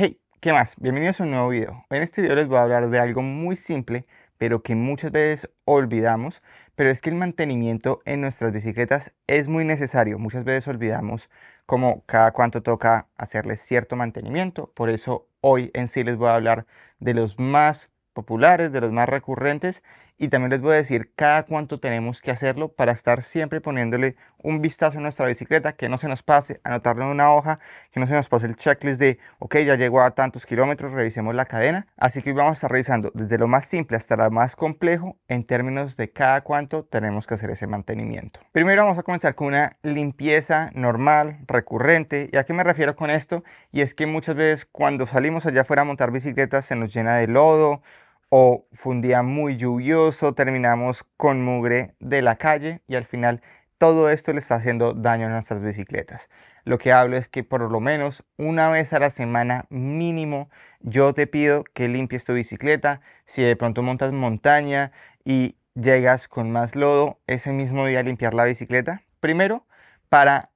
Hey, ¿qué más? Bienvenidos a un nuevo video. en este video les voy a hablar de algo muy simple, pero que muchas veces olvidamos, pero es que el mantenimiento en nuestras bicicletas es muy necesario. Muchas veces olvidamos como cada cuánto toca hacerles cierto mantenimiento. Por eso hoy en sí les voy a hablar de los más populares, de los más recurrentes y también les voy a decir cada cuánto tenemos que hacerlo para estar siempre poniéndole un vistazo a nuestra bicicleta, que no se nos pase, anotarlo en una hoja, que no se nos pase el checklist de, ok, ya llegó a tantos kilómetros, revisemos la cadena. Así que vamos a estar revisando desde lo más simple hasta lo más complejo en términos de cada cuánto tenemos que hacer ese mantenimiento. Primero vamos a comenzar con una limpieza normal, recurrente. ¿Y a qué me refiero con esto? Y es que muchas veces cuando salimos allá afuera a montar bicicletas se nos llena de lodo, o fue un día muy lluvioso, terminamos con mugre de la calle y al final todo esto le está haciendo daño a nuestras bicicletas. Lo que hablo es que por lo menos una vez a la semana mínimo yo te pido que limpies tu bicicleta. Si de pronto montas montaña y llegas con más lodo, ese mismo día limpiar la bicicleta. Primero, para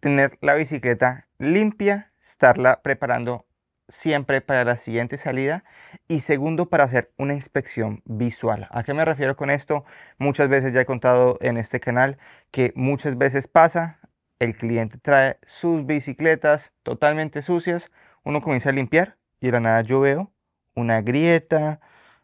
tener la bicicleta limpia, estarla preparando siempre para la siguiente salida y segundo para hacer una inspección visual. ¿A qué me refiero con esto? Muchas veces ya he contado en este canal que muchas veces pasa, el cliente trae sus bicicletas totalmente sucias, uno comienza a limpiar y de la nada yo veo una grieta,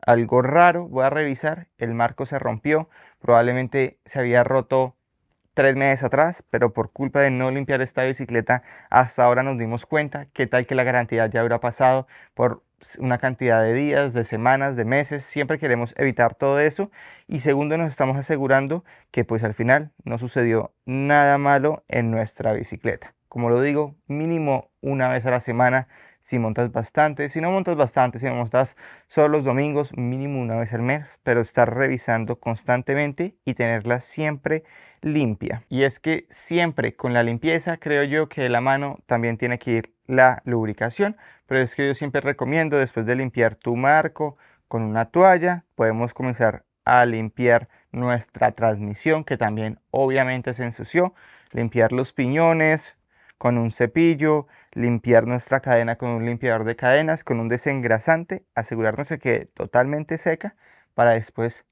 algo raro, voy a revisar, el marco se rompió, probablemente se había roto tres meses atrás, pero por culpa de no limpiar esta bicicleta, hasta ahora nos dimos cuenta que tal que la garantía ya habrá pasado por una cantidad de días, de semanas, de meses, siempre queremos evitar todo eso y segundo nos estamos asegurando que pues al final no sucedió nada malo en nuestra bicicleta. Como lo digo, mínimo una vez a la semana si montas bastante, si no montas bastante, si no montas solo los domingos, mínimo una vez al mes, pero estar revisando constantemente y tenerla siempre limpia. Y es que siempre con la limpieza creo yo que de la mano también tiene que ir la lubricación, pero es que yo siempre recomiendo después de limpiar tu marco con una toalla, podemos comenzar a limpiar nuestra transmisión que también obviamente se ensució, limpiar los piñones, con un cepillo, limpiar nuestra cadena con un limpiador de cadenas, con un desengrasante, asegurarnos de que totalmente seca para después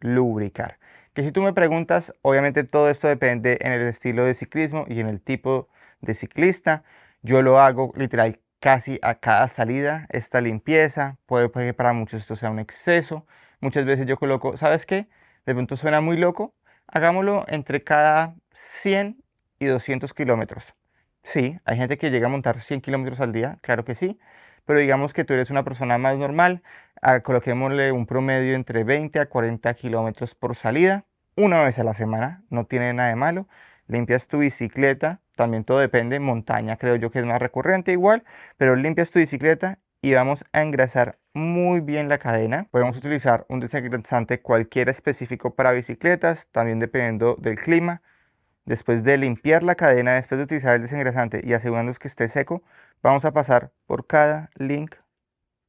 lubricar. Que si tú me preguntas, obviamente todo esto depende en el estilo de ciclismo y en el tipo de ciclista. Yo lo hago literal casi a cada salida, esta limpieza. Puede, puede que para muchos esto sea un exceso. Muchas veces yo coloco, ¿sabes qué? De pronto suena muy loco. Hagámoslo entre cada 100 y 200 kilómetros. Sí, hay gente que llega a montar 100 kilómetros al día, claro que sí, pero digamos que tú eres una persona más normal, ah, coloquémosle un promedio entre 20 a 40 kilómetros por salida, una vez a la semana, no tiene nada de malo, limpias tu bicicleta, también todo depende, montaña creo yo que es más recurrente igual, pero limpias tu bicicleta y vamos a engrasar muy bien la cadena. Podemos utilizar un desengrasante cualquiera específico para bicicletas, también dependiendo del clima. Después de limpiar la cadena, después de utilizar el desengrasante y asegurándonos que esté seco, vamos a pasar por cada link,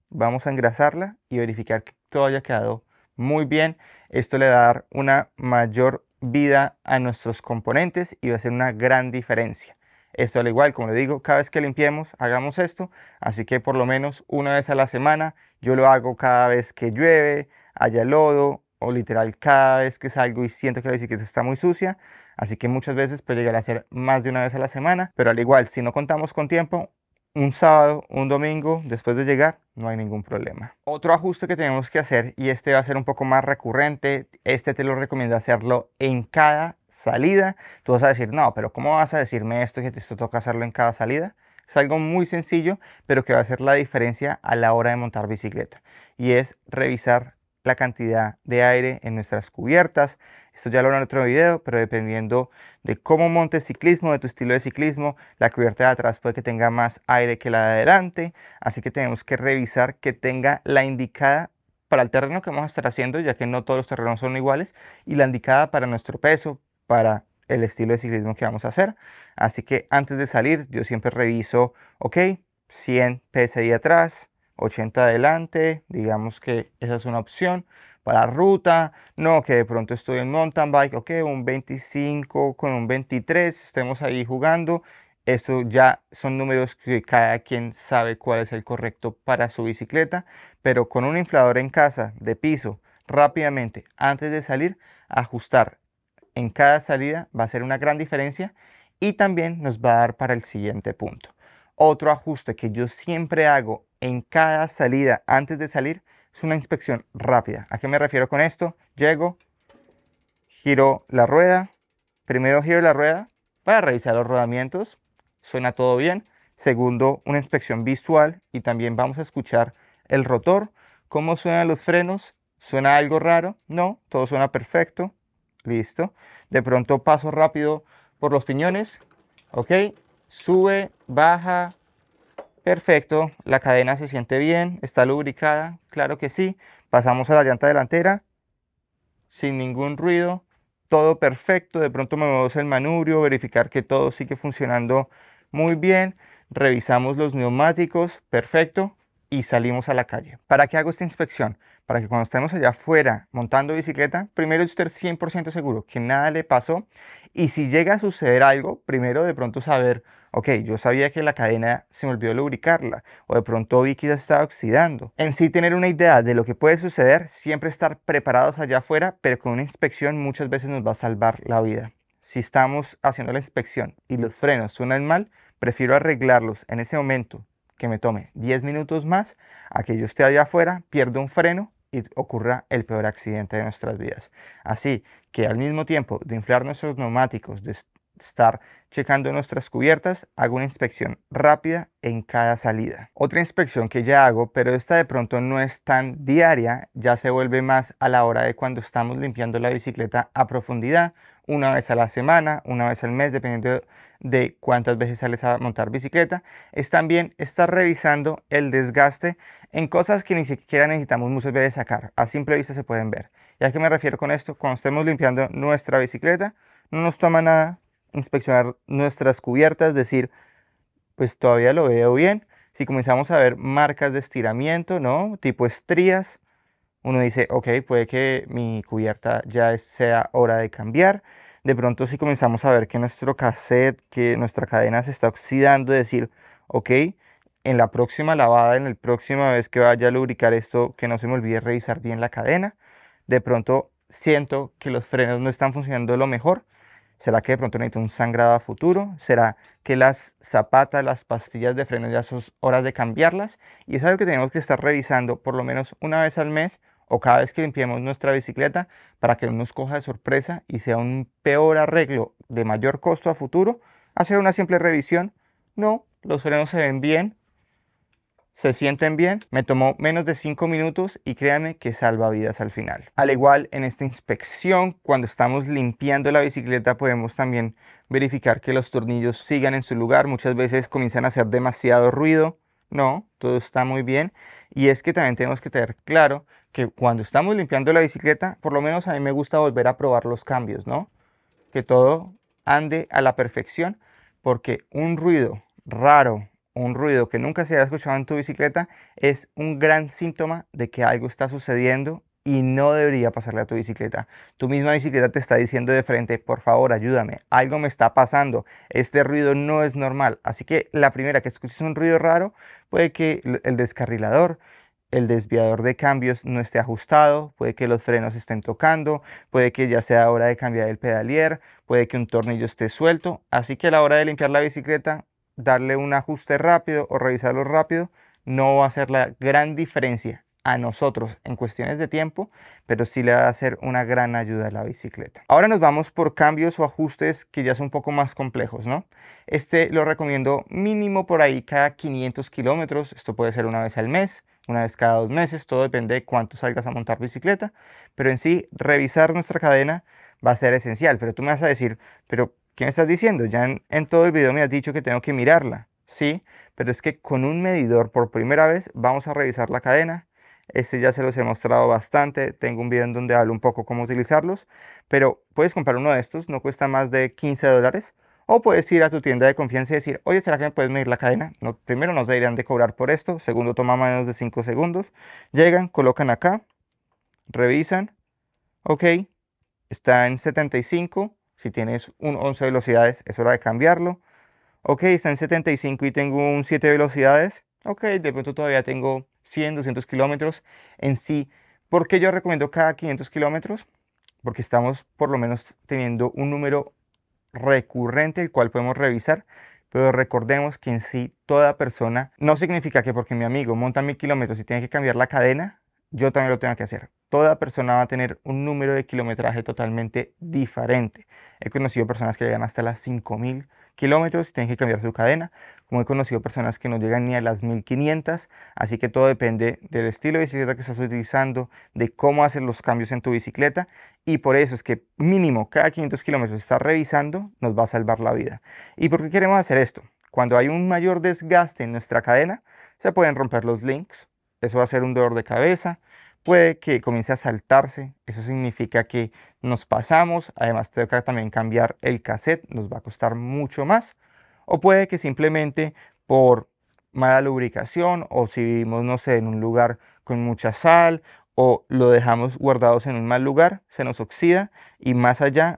vamos a engrasarla y verificar que todo haya quedado muy bien. Esto le va a dar una mayor vida a nuestros componentes y va a ser una gran diferencia. Esto al igual, como le digo, cada vez que limpiemos, hagamos esto. Así que por lo menos una vez a la semana, yo lo hago cada vez que llueve, haya lodo o literal cada vez que salgo y siento que la bicicleta está muy sucia. Así que muchas veces puede llegar a ser más de una vez a la semana, pero al igual, si no contamos con tiempo, un sábado, un domingo, después de llegar, no hay ningún problema. Otro ajuste que tenemos que hacer, y este va a ser un poco más recurrente, este te lo recomiendo hacerlo en cada salida. Tú vas a decir, no, pero ¿cómo vas a decirme esto que te toca hacerlo en cada salida? Es algo muy sencillo, pero que va a hacer la diferencia a la hora de montar bicicleta. Y es revisar la cantidad de aire en nuestras cubiertas, esto ya lo haré en otro video, pero dependiendo de cómo montes ciclismo, de tu estilo de ciclismo, la cubierta de atrás puede que tenga más aire que la de adelante, así que tenemos que revisar que tenga la indicada para el terreno que vamos a estar haciendo, ya que no todos los terrenos son iguales, y la indicada para nuestro peso, para el estilo de ciclismo que vamos a hacer. Así que antes de salir, yo siempre reviso, ok, 100 PSI atrás, 80 adelante, digamos que esa es una opción. Para ruta, no, que de pronto estoy en mountain bike, ok, un 25 con un 23, estemos ahí jugando. Esto ya son números que cada quien sabe cuál es el correcto para su bicicleta, pero con un inflador en casa de piso, rápidamente, antes de salir, ajustar en cada salida va a ser una gran diferencia y también nos va a dar para el siguiente punto. Otro ajuste que yo siempre hago en cada salida antes de salir es una inspección rápida. ¿A qué me refiero con esto? Llego, giro la rueda, primero giro la rueda para revisar los rodamientos, suena todo bien. Segundo, una inspección visual y también vamos a escuchar el rotor, cómo suenan los frenos, suena algo raro, no, todo suena perfecto, listo. De pronto paso rápido por los piñones, ok, sube, baja, Perfecto, la cadena se siente bien, está lubricada, claro que sí. Pasamos a la llanta delantera, sin ningún ruido, todo perfecto. De pronto movemos el manubrio, verificar que todo sigue funcionando muy bien. Revisamos los neumáticos, perfecto y salimos a la calle. ¿Para qué hago esta inspección? Para que cuando estemos allá afuera montando bicicleta, primero esté 100% seguro que nada le pasó y si llega a suceder algo, primero de pronto saber, ok, yo sabía que la cadena se me olvidó lubricarla o de pronto vi que ya estaba oxidando. En sí tener una idea de lo que puede suceder, siempre estar preparados allá afuera, pero con una inspección muchas veces nos va a salvar la vida. Si estamos haciendo la inspección y los frenos suenan mal, prefiero arreglarlos en ese momento que me tome 10 minutos más a que yo esté allá afuera, pierda un freno y ocurra el peor accidente de nuestras vidas. Así que al mismo tiempo de inflar nuestros neumáticos, de estar checando nuestras cubiertas, hago una inspección rápida en cada salida. Otra inspección que ya hago, pero esta de pronto no es tan diaria, ya se vuelve más a la hora de cuando estamos limpiando la bicicleta a profundidad, una vez a la semana, una vez al mes, dependiendo de cuántas veces sales a montar bicicleta, es también estar revisando el desgaste en cosas que ni siquiera necesitamos muchas veces sacar, a simple vista se pueden ver. ¿Y a qué me refiero con esto? Cuando estemos limpiando nuestra bicicleta, no nos toma nada inspeccionar nuestras cubiertas, decir, pues todavía lo veo bien. Si comenzamos a ver marcas de estiramiento, ¿no? Tipo estrías, uno dice, ok, puede que mi cubierta ya sea hora de cambiar. De pronto si comenzamos a ver que nuestro cassette, que nuestra cadena se está oxidando, decir, ok, en la próxima lavada, en la próxima vez que vaya a lubricar esto, que no se me olvide revisar bien la cadena. De pronto siento que los frenos no están funcionando lo mejor. ¿Será que de pronto necesito un sangrado a futuro? ¿Será que las zapatas, las pastillas de freno ya son horas de cambiarlas? Y es algo que tenemos que estar revisando por lo menos una vez al mes o cada vez que limpiemos nuestra bicicleta para que no nos coja de sorpresa y sea un peor arreglo de mayor costo a futuro. Hacer una simple revisión, no, los frenos se ven bien, se sienten bien, me tomó menos de 5 minutos y créanme que salva vidas al final. Al igual en esta inspección, cuando estamos limpiando la bicicleta podemos también verificar que los tornillos sigan en su lugar, muchas veces comienzan a hacer demasiado ruido, no, todo está muy bien y es que también tenemos que tener claro que cuando estamos limpiando la bicicleta, por lo menos a mí me gusta volver a probar los cambios, ¿no? Que todo ande a la perfección porque un ruido raro, un ruido que nunca se ha escuchado en tu bicicleta es un gran síntoma de que algo está sucediendo y no debería pasarle a tu bicicleta. Tu misma bicicleta te está diciendo de frente, por favor, ayúdame, algo me está pasando, este ruido no es normal. Así que la primera que escuches un ruido raro puede que el descarrilador, el desviador de cambios no esté ajustado, puede que los frenos estén tocando, puede que ya sea hora de cambiar el pedalier, puede que un tornillo esté suelto. Así que a la hora de limpiar la bicicleta, darle un ajuste rápido o revisarlo rápido no va a hacer la gran diferencia a nosotros en cuestiones de tiempo, pero sí le va a hacer una gran ayuda a la bicicleta. Ahora nos vamos por cambios o ajustes que ya son un poco más complejos, ¿no? Este lo recomiendo mínimo por ahí cada 500 kilómetros, esto puede ser una vez al mes, una vez cada dos meses, todo depende de cuánto salgas a montar bicicleta, pero en sí revisar nuestra cadena va a ser esencial, pero tú me vas a decir, pero ¿Qué me estás diciendo? Ya en, todo el video me has dicho que tengo que mirarla. Sí, pero es que con un medidor por primera vez vamos a revisar la cadena. Este ya se los he mostrado bastante. Tengo un video en donde hablo un poco cómo utilizarlos. Pero puedes comprar uno de estos, no cuesta más de 15 dólares. O puedes ir a tu tienda de confianza y decir, oye, ¿será que me puedes medir la cadena? No, primero nos deberían de cobrar por esto. Segundo, toma menos de 5 segundos. Llegan, colocan acá, revisan. Ok, está en 75 si tienes un 11 velocidades, es hora de cambiarlo. Ok, está en 75 y tengo un 7 velocidades. Ok, de pronto todavía tengo 100, 200 kilómetros en sí. ¿Por qué yo recomiendo cada 500 kilómetros? Porque estamos por lo menos teniendo un número recurrente el cual podemos revisar. Pero recordemos que en sí toda persona no significa que porque mi amigo monta mil kilómetros y tiene que cambiar la cadena, yo también lo tenga que hacer toda persona va a tener un número de kilometraje totalmente diferente. He conocido personas que llegan hasta las 5000 kilómetros y tienen que cambiar su cadena, como he conocido personas que no llegan ni a las 1500, así que todo depende del estilo de bicicleta que estás utilizando, de cómo hacen los cambios en tu bicicleta y por eso es que mínimo cada 500 kilómetros estás revisando nos va a salvar la vida. ¿Y por qué queremos hacer esto? Cuando hay un mayor desgaste en nuestra cadena, se pueden romper los links, eso va a ser un dolor de cabeza, puede que comience a saltarse. Eso significa que nos pasamos. Además, que también cambiar el cassette. Nos va a costar mucho más. O puede que simplemente por mala lubricación o si vivimos, no sé, en un lugar con mucha sal o lo dejamos guardados en un mal lugar, se nos oxida y más allá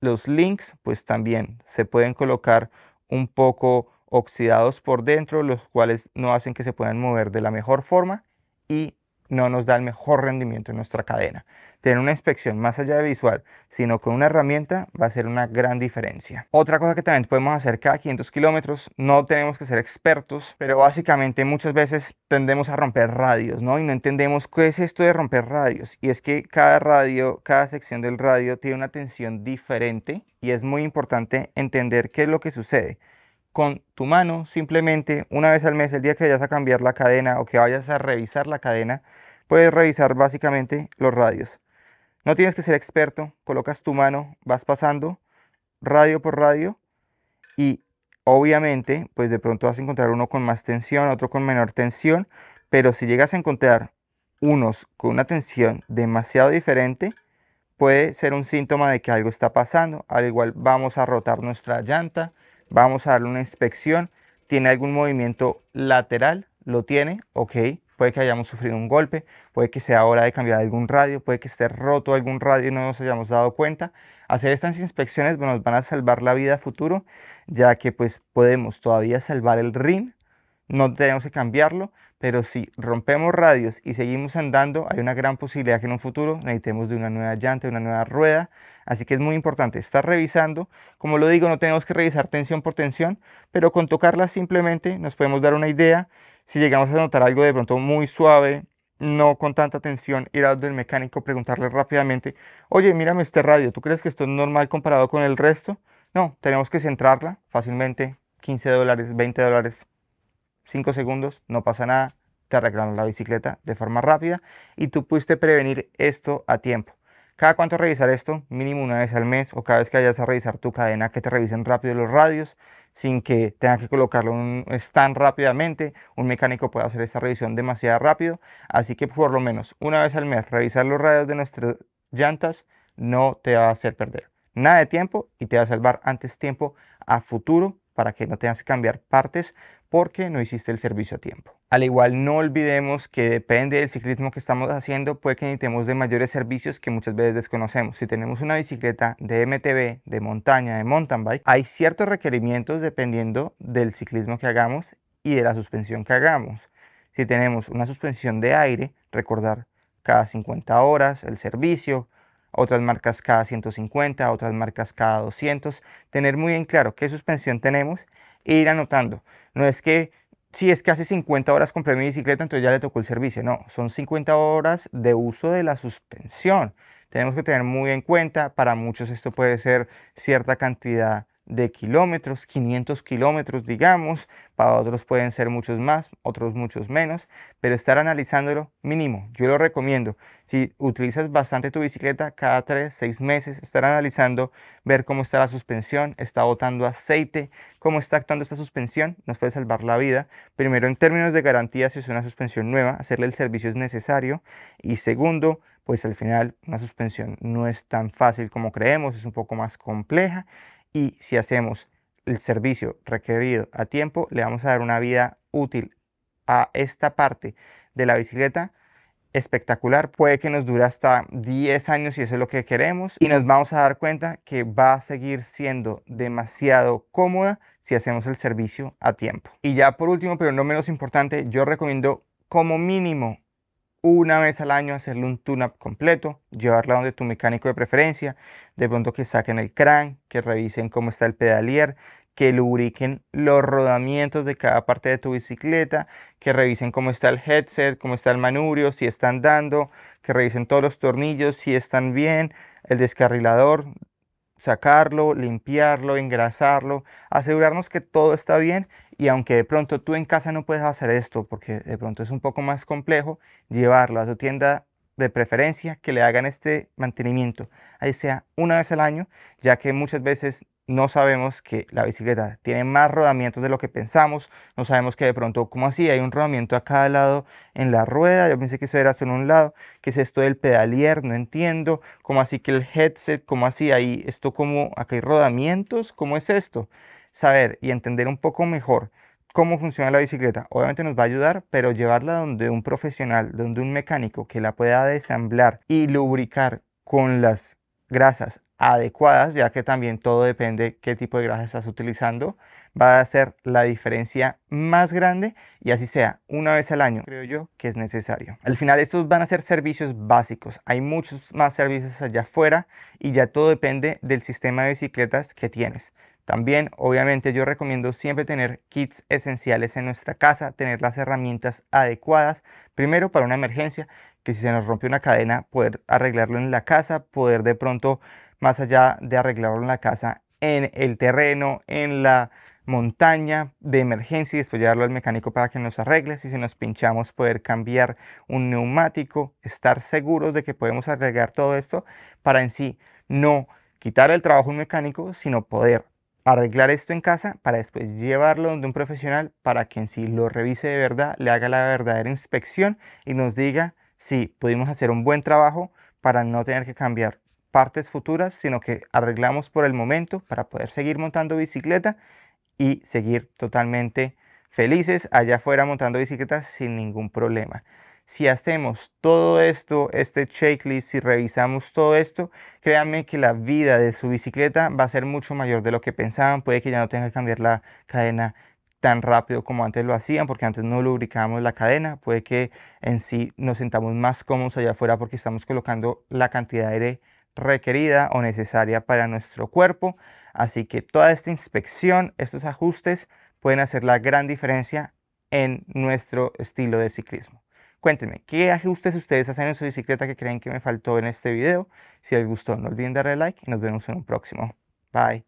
los links pues también se pueden colocar un poco oxidados por dentro, los cuales no hacen que se puedan mover de la mejor forma y no nos da el mejor rendimiento en nuestra cadena. Tener una inspección más allá de visual, sino con una herramienta, va a ser una gran diferencia. Otra cosa que también podemos hacer cada 500 kilómetros, no tenemos que ser expertos, pero básicamente muchas veces tendemos a romper radios, ¿no? Y no entendemos qué es esto de romper radios. Y es que cada radio, cada sección del radio tiene una tensión diferente y es muy importante entender qué es lo que sucede con tu mano, simplemente una vez al mes, el día que vayas a cambiar la cadena o que vayas a revisar la cadena, puedes revisar básicamente los radios. No tienes que ser experto, colocas tu mano, vas pasando radio por radio y obviamente pues de pronto vas a encontrar uno con más tensión, otro con menor tensión, pero si llegas a encontrar unos con una tensión demasiado diferente, puede ser un síntoma de que algo está pasando. Al igual vamos a rotar nuestra llanta, Vamos a darle una inspección. ¿Tiene algún movimiento lateral? ¿Lo tiene? Ok. Puede que hayamos sufrido un golpe, puede que sea hora de cambiar algún radio, puede que esté roto algún radio y no nos hayamos dado cuenta. Hacer estas inspecciones nos van a salvar la vida futuro, ya que pues podemos todavía salvar el RIN, no tenemos que cambiarlo pero si rompemos radios y seguimos andando, hay una gran posibilidad que en un futuro necesitemos de una nueva llanta, de una nueva rueda. Así que es muy importante estar revisando. Como lo digo, no tenemos que revisar tensión por tensión, pero con tocarla simplemente nos podemos dar una idea. Si llegamos a notar algo de pronto muy suave, no con tanta tensión, ir al del mecánico, preguntarle rápidamente, oye, mírame este radio, ¿tú crees que esto es normal comparado con el resto? No, tenemos que centrarla fácilmente, 15 dólares, 20 dólares, 5 segundos, no pasa nada, te arreglan la bicicleta de forma rápida y tú pudiste prevenir esto a tiempo. Cada cuánto revisar esto, mínimo una vez al mes o cada vez que vayas a revisar tu cadena, que te revisen rápido los radios sin que tenga que colocarlo un stand rápidamente. Un mecánico puede hacer esta revisión demasiado rápido. Así que por lo menos una vez al mes revisar los radios de nuestras llantas no te va a hacer perder nada de tiempo y te va a salvar antes tiempo a futuro para que no tengas que cambiar partes porque no hiciste el servicio a tiempo. Al igual, no olvidemos que depende del ciclismo que estamos haciendo, puede que necesitemos de mayores servicios que muchas veces desconocemos. Si tenemos una bicicleta de MTB, de montaña, de mountain bike, hay ciertos requerimientos dependiendo del ciclismo que hagamos y de la suspensión que hagamos. Si tenemos una suspensión de aire, recordar cada 50 horas el servicio, otras marcas cada 150, otras marcas cada 200. Tener muy en claro qué suspensión tenemos e ir anotando. No es que si es que hace 50 horas compré mi bicicleta, entonces ya le tocó el servicio. No, son 50 horas de uso de la suspensión. Tenemos que tener muy en cuenta, para muchos esto puede ser cierta cantidad de kilómetros, 500 kilómetros, digamos, para otros pueden ser muchos más, otros muchos menos, pero estar analizándolo mínimo, yo lo recomiendo. Si utilizas bastante tu bicicleta, cada 3, 6 meses, estar analizando, ver cómo está la suspensión, está botando aceite, cómo está actuando esta suspensión, nos puede salvar la vida. Primero, en términos de garantía, si es una suspensión nueva, hacerle el servicio es necesario. Y segundo, pues al final una suspensión no es tan fácil como creemos, es un poco más compleja y si hacemos el servicio requerido a tiempo, le vamos a dar una vida útil a esta parte de la bicicleta espectacular. Puede que nos dure hasta 10 años si eso es lo que queremos y nos vamos a dar cuenta que va a seguir siendo demasiado cómoda si hacemos el servicio a tiempo. Y ya por último, pero no menos importante, yo recomiendo como mínimo una vez al año hacerle un tune-up completo, llevarla donde tu mecánico de preferencia, de pronto que saquen el crán que revisen cómo está el pedalier, que lubriquen los rodamientos de cada parte de tu bicicleta, que revisen cómo está el headset, cómo está el manubrio, si están dando, que revisen todos los tornillos, si están bien, el descarrilador, sacarlo, limpiarlo, engrasarlo, asegurarnos que todo está bien y aunque de pronto tú en casa no puedes hacer esto porque de pronto es un poco más complejo, llevarlo a su tienda de preferencia que le hagan este mantenimiento, ahí sea una vez al año, ya que muchas veces no sabemos que la bicicleta tiene más rodamientos de lo que pensamos, no sabemos que de pronto, como así? Hay un rodamiento a cada lado en la rueda, yo pensé que eso era solo un lado, ¿qué es esto del pedalier? No entiendo, ¿cómo así que el headset? ¿Cómo así? Ahí, ¿Esto como, acá hay rodamientos? ¿Cómo es esto? Saber y entender un poco mejor cómo funciona la bicicleta. Obviamente nos va a ayudar, pero llevarla donde un profesional, donde un mecánico que la pueda desamblar y lubricar con las grasas adecuadas, ya que también todo depende qué tipo de grasa estás utilizando, va a ser la diferencia más grande y así sea una vez al año, creo yo que es necesario. Al final estos van a ser servicios básicos, hay muchos más servicios allá afuera y ya todo depende del sistema de bicicletas que tienes. También, obviamente, yo recomiendo siempre tener kits esenciales en nuestra casa, tener las herramientas adecuadas, primero para una emergencia, que si se nos rompe una cadena, poder arreglarlo en la casa, poder de pronto más allá de arreglarlo en la casa, en el terreno, en la montaña de emergencia y después llevarlo al mecánico para que nos arregle. Si se nos pinchamos, poder cambiar un neumático, estar seguros de que podemos arreglar todo esto para en sí no quitar el trabajo al mecánico, sino poder arreglar esto en casa para después llevarlo donde un profesional para que en sí lo revise de verdad, le haga la verdadera inspección y nos diga si pudimos hacer un buen trabajo para no tener que cambiar partes futuras, sino que arreglamos por el momento para poder seguir montando bicicleta y seguir totalmente felices allá afuera montando bicicleta sin ningún problema. Si hacemos todo esto, este checklist, si revisamos todo esto, créanme que la vida de su bicicleta va a ser mucho mayor de lo que pensaban. Puede que ya no tenga que cambiar la cadena tan rápido como antes lo hacían, porque antes no lubricábamos la cadena. Puede que en sí nos sentamos más cómodos allá afuera porque estamos colocando la cantidad de aire requerida o necesaria para nuestro cuerpo. Así que toda esta inspección, estos ajustes pueden hacer la gran diferencia en nuestro estilo de ciclismo. Cuéntenme, ¿qué ajustes ustedes hacen en su bicicleta que creen que me faltó en este video? Si les gustó, no olviden darle like y nos vemos en un próximo. Bye.